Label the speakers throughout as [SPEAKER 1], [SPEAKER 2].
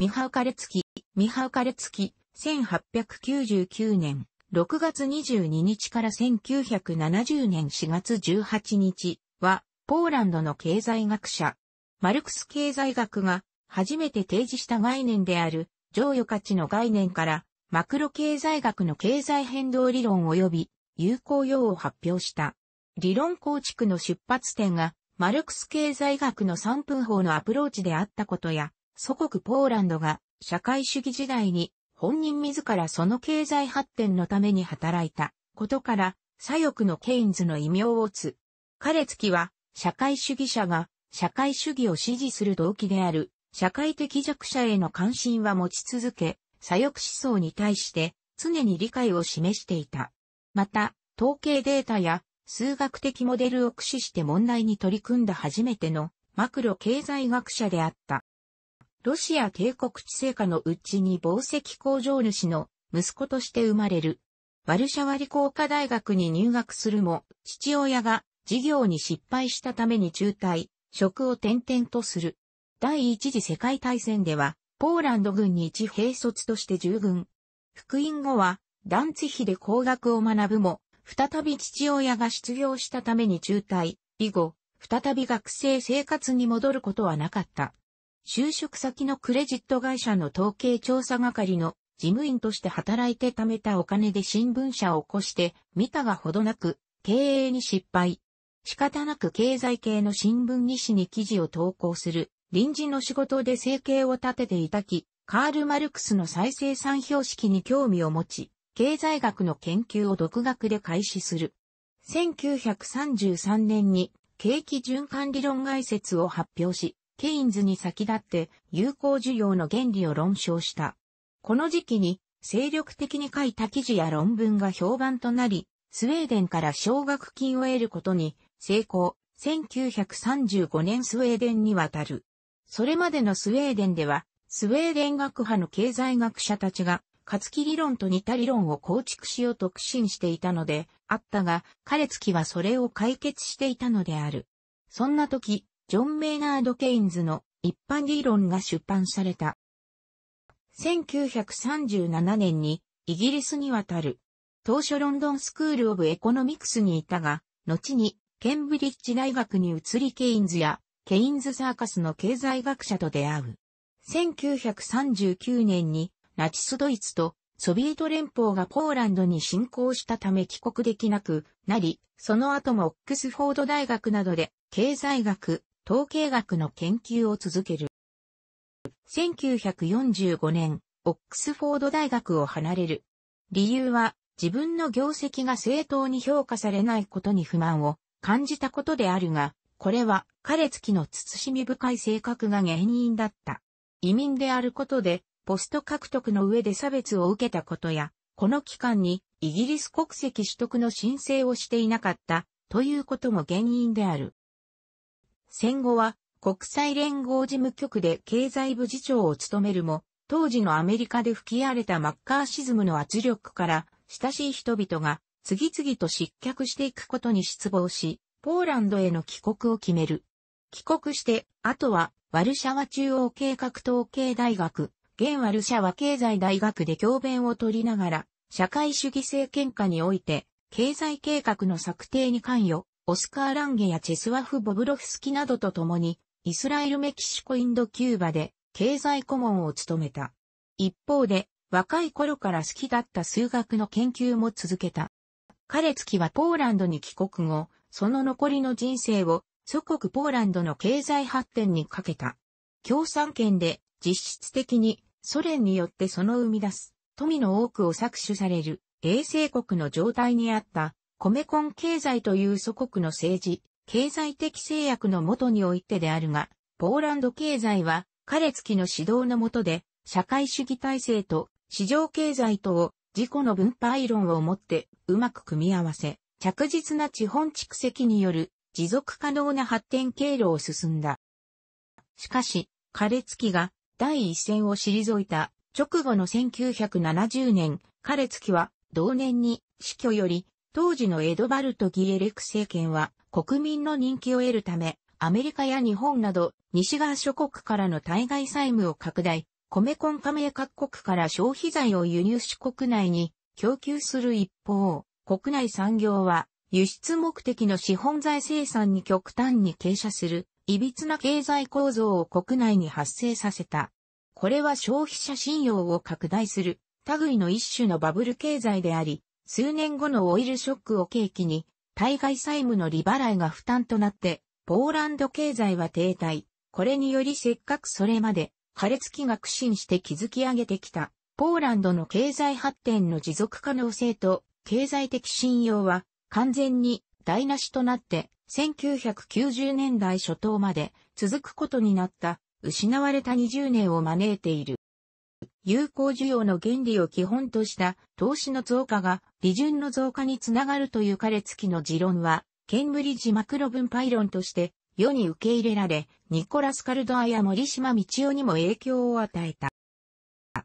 [SPEAKER 1] ミハウカレツキ、ミハウカレツキ、1899年6月22日から1970年4月18日は、ポーランドの経済学者、マルクス経済学が初めて提示した概念である、剰余価値の概念から、マクロ経済学の経済変動理論及び、有効用を発表した。理論構築の出発点が、マルクス経済学の3分法のアプローチであったことや、祖国ポーランドが社会主義時代に本人自らその経済発展のために働いたことから左翼のケインズの異名を打つ。彼月は社会主義者が社会主義を支持する動機である社会的弱者への関心は持ち続け、左翼思想に対して常に理解を示していた。また、統計データや数学的モデルを駆使して問題に取り組んだ初めてのマクロ経済学者であった。ロシア帝国地政下のうちに紡績工場主の息子として生まれる。ワルシャワ理工科大学に入学するも、父親が事業に失敗したために中退、職を転々とする。第一次世界大戦では、ポーランド軍に一兵卒として従軍。復員後は、ダンツヒで工学を学ぶも、再び父親が失業したために中退、以後、再び学生生活に戻ることはなかった。就職先のクレジット会社の統計調査係の事務員として働いて貯めたお金で新聞社を起こして、見たがほどなく、経営に失敗。仕方なく経済系の新聞2紙に記事を投稿する、臨時の仕事で生計を立てていたき、カール・マルクスの再生産標識に興味を持ち、経済学の研究を独学で開始する。1933年に景気循環理論概説を発表し、ケインズに先立って有効需要の原理を論証した。この時期に精力的に書いた記事や論文が評判となり、スウェーデンから奨学金を得ることに成功。1935年スウェーデンに渡る。それまでのスウェーデンでは、スウェーデン学派の経済学者たちが、ツキ理論と似た理論を構築しようと苦心していたので、あったが、カレツキはそれを解決していたのである。そんな時、ジョン・メイナード・ケインズの一般理論が出版された。1937年にイギリスに渡る。当初ロンドンスクール・オブ・エコノミクスにいたが、後にケンブリッジ大学に移りケインズやケインズサーカスの経済学者と出会う。1939年にナチスドイツとソビエト連邦がポーランドに侵攻したため帰国できなくなり、その後もオックスフォード大学などで経済学、統計学の研究を続ける。1945年、オックスフォード大学を離れる。理由は、自分の業績が正当に評価されないことに不満を感じたことであるが、これは彼付きの慎み深い性格が原因だった。移民であることで、ポスト獲得の上で差別を受けたことや、この期間にイギリス国籍取得の申請をしていなかったということも原因である。戦後は国際連合事務局で経済部次長を務めるも、当時のアメリカで吹き荒れたマッカーシズムの圧力から親しい人々が次々と失脚していくことに失望し、ポーランドへの帰国を決める。帰国して、あとはワルシャワ中央計画統計大学、現ワルシャワ経済大学で教鞭を取りながら、社会主義政権下において、経済計画の策定に関与、オスカー・ランゲやチェスワフ・ボブロフスキなどと共に、イスラエル・メキシコ・インド・キューバで経済顧問を務めた。一方で、若い頃から好きだった数学の研究も続けた。彼月はポーランドに帰国後、その残りの人生を祖国ポーランドの経済発展にかけた。共産圏で実質的にソ連によってその生み出す富の多くを搾取される衛星国の状態にあったコメコン経済という祖国の政治、経済的制約のもとにおいてであるが、ポーランド経済は、彼付きの指導のもとで、社会主義体制と市場経済とを自己の分配論をもってうまく組み合わせ、着実な地本蓄積による持続可能な発展経路を進んだ。しかし、カレツキが第一線を退いた直後の1970年、カレツキは同年に死去より当時のエドバルト・ギエレク政権は国民の人気を得るため、アメリカや日本など西側諸国からの対外債務を拡大、米コン加盟各国から消費財を輸入し国内に供給する一方、国内産業は輸出目的の資本財生産に極端に傾斜する、歪な経済構造を国内に発生させた。これは消費者信用を拡大する、類の一種のバブル経済であり、数年後のオイルショックを契機に、対外債務の利払いが負担となって、ポーランド経済は停滞。これによりせっかくそれまで、破裂期が苦心して築き上げてきた、ポーランドの経済発展の持続可能性と、経済的信用は、完全に台無しとなって、1990年代初頭まで続くことになった、失われた20年を招いている。有効需要の原理を基本とした投資の増加が利潤の増加につながるという彼付きの持論は、ケンブリッジマクロ分配論として世に受け入れられ、ニコラス・カルドアや森島道夫にも影響を与えた。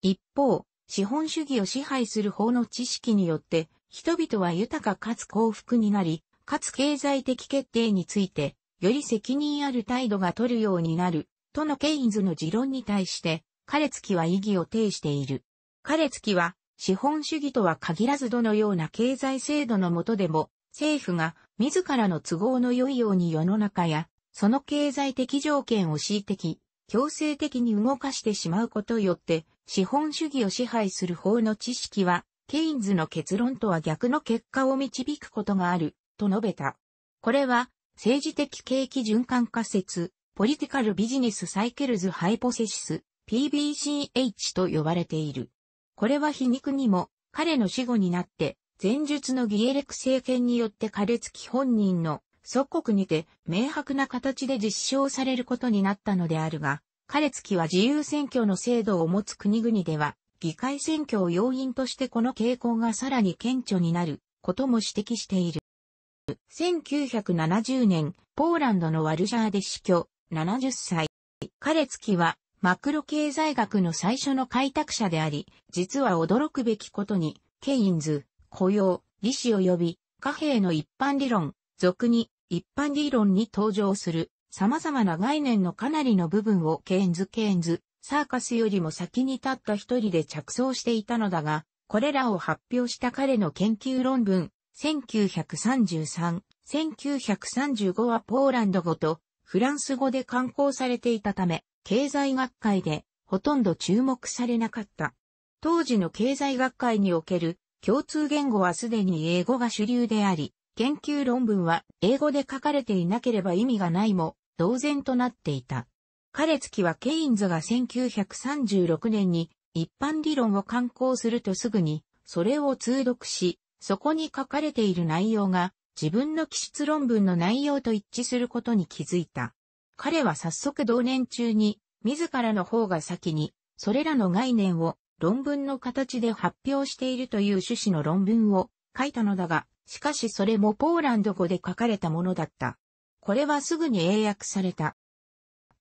[SPEAKER 1] 一方、資本主義を支配する法の知識によって、人々は豊かかつ幸福になり、かつ経済的決定について、より責任ある態度が取るようになる、とのケインズの持論に対して、カレツキは意義を呈している。カレツキは、資本主義とは限らずどのような経済制度のもとでも、政府が自らの都合の良いように世の中や、その経済的条件を恣意的、強制的に動かしてしまうことよって、資本主義を支配する法の知識は、ケインズの結論とは逆の結果を導くことがある、と述べた。これは、政治的景気循環仮説、ポリティカルビジネスサイケルズハイポセシス PBCH と呼ばれている。これは皮肉にも、彼の死後になって、前述のギエレク政権によってカレツキ本人の祖国にて明白な形で実証されることになったのであるが、カレツキは自由選挙の制度を持つ国々では、議会選挙を要因としてこの傾向がさらに顕著になることも指摘している。1970年、ポーランドのワルシャーで死去、70歳。カレツキはマクロ経済学の最初の開拓者であり、実は驚くべきことに、ケインズ、雇用、利子及び貨幣の一般理論、俗に一般理論に登場する様々な概念のかなりの部分をケインズ・ケインズ、サーカスよりも先に立った一人で着想していたのだが、これらを発表した彼の研究論文、1933、1935はポーランド語とフランス語で刊行されていたため、経済学会でほとんど注目されなかった。当時の経済学会における共通言語はすでに英語が主流であり、研究論文は英語で書かれていなければ意味がないも同然となっていた。彼月はケインズが1936年に一般理論を刊行するとすぐにそれを通読し、そこに書かれている内容が自分の記述論文の内容と一致することに気づいた。彼は早速同年中に、自らの方が先に、それらの概念を論文の形で発表しているという趣旨の論文を書いたのだが、しかしそれもポーランド語で書かれたものだった。これはすぐに英訳された。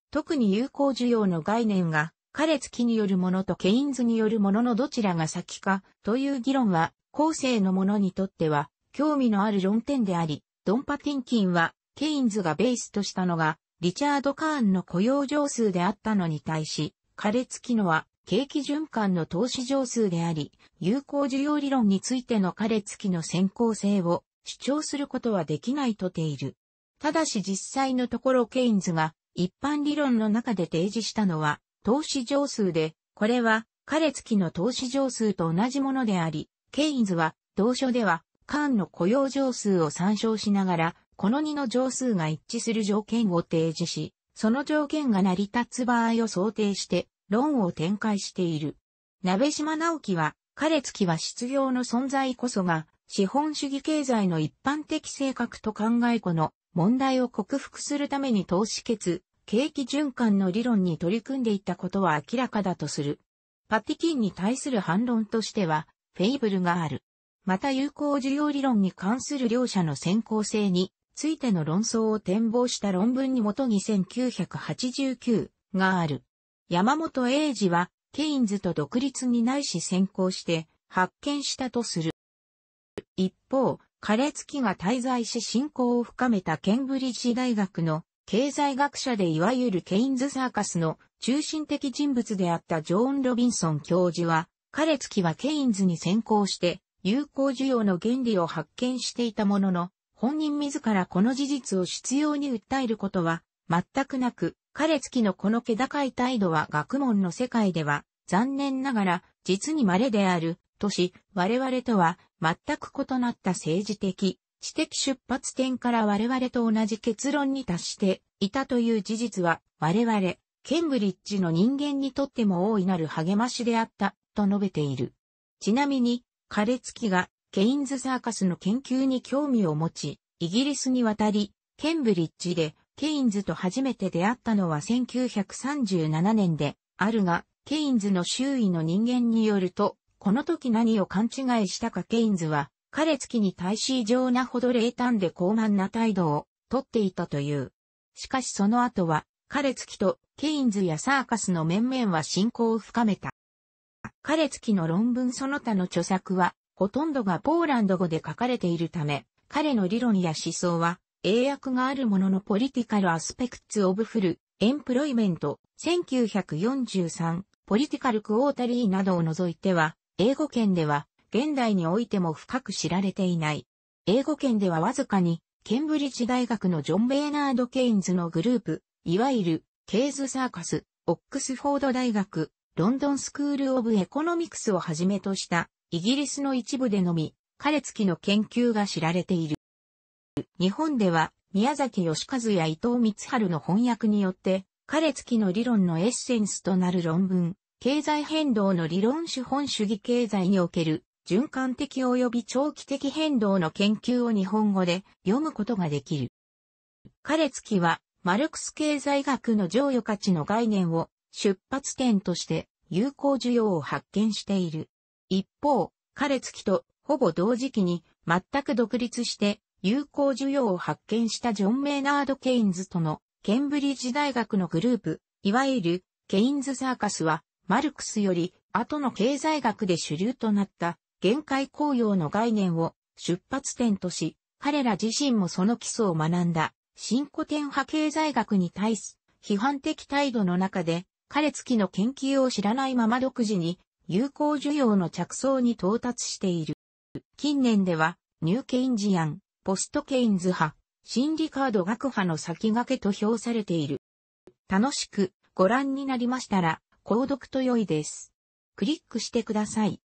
[SPEAKER 1] 特に有効需要の概念が、カレツキによるものとケインズによるもののどちらが先かという議論は、後世の者にとっては興味のある論点であり、ドンパティンキンはケインズがベースとしたのがリチャード・カーンの雇用上数であったのに対し、カレツキノは景気循環の投資上数であり、有効需要理論についてのカレツキの先行性を主張することはできないとている。ただし実際のところケインズが一般理論の中で提示したのは投資上数で、これはカレツキの投資上数と同じものであり、ケインズは同書ではカーンの雇用上数を参照しながらこの2の乗数が一致する条件を提示し、その条件が成り立つ場合を想定して論を展開している。鍋島直樹は、彼月は失業の存在こそが、資本主義経済の一般的性格と考え子の問題を克服するために投資決、景気循環の理論に取り組んでいたことは明らかだとする。パティキンに対する反論としては、フェイブルがある。また有効需要理論に関する両者の先行性についての論争を展望した論文に基に1989がある。山本英二は、ケインズと独立にないし先行して発見したとする。一方、カレツキが滞在し信仰を深めたケンブリッジ大学の経済学者でいわゆるケインズサーカスの中心的人物であったジョーン・ロビンソン教授は、カレツキはケインズに先行して有効需要の原理を発見していたものの、本人自らこの事実を執拗に訴えることは、全くなく、彼付きのこの気高い態度は学問の世界では、残念ながら、実に稀である、とし、我々とは、全く異なった政治的、知的出発点から我々と同じ結論に達していたという事実は、我々、ケンブリッジの人間にとっても大いなる励ましであった、と述べている。ちなみに、彼付きがケインズサーカスの研究に興味を持ち、イギリスに渡り、ケンブリッジでケインズと初めて出会ったのは1937年であるが、ケインズの周囲の人間によると、この時何を勘違いしたかケインズは、彼月に対し異常なほど冷淡で高慢な態度をとっていたという。しかしその後は、彼月とケインズやサーカスの面々は信仰を深めた。彼きの論文その他の著作は、ほとんどがポーランド語で書かれているため、彼の理論や思想は、英訳があるもののポリティカルアスペクツオブフル、エンプロイメント、1943、ポリティカルクオータリーなどを除いては、英語圏では、現代においても深く知られていない。英語圏ではわずかに、ケンブリッジ大学のジョン・ベーナード・ケインズのグループ、いわゆる、ケイズ・サーカス、オックスフォード大学、ロンドン・スクール・オブ・エコノミクスをはじめとした、イギリスの一部でのみ、彼れ月の研究が知られている。日本では、宮崎義和や伊藤光春の翻訳によって、彼れ月の理論のエッセンスとなる論文、経済変動の理論資本主義経済における循環的及び長期的変動の研究を日本語で読むことができる。彼れ月は、マルクス経済学の剰余価値の概念を出発点として有効需要を発見している。一方、彼月とほぼ同時期に全く独立して有効需要を発見したジョン・メイナード・ケインズとのケンブリッジ大学のグループ、いわゆるケインズサーカスはマルクスより後の経済学で主流となった限界公用の概念を出発点とし、彼ら自身もその基礎を学んだ新古典派経済学に対す批判的態度の中で、彼付きの研究を知らないまま独自に有効需要の着想に到達している。近年では、ニューケインジアン、ポストケインズ派、心理カード学派の先駆けと評されている。楽しくご覧になりましたら、購読と良いです。クリックしてください。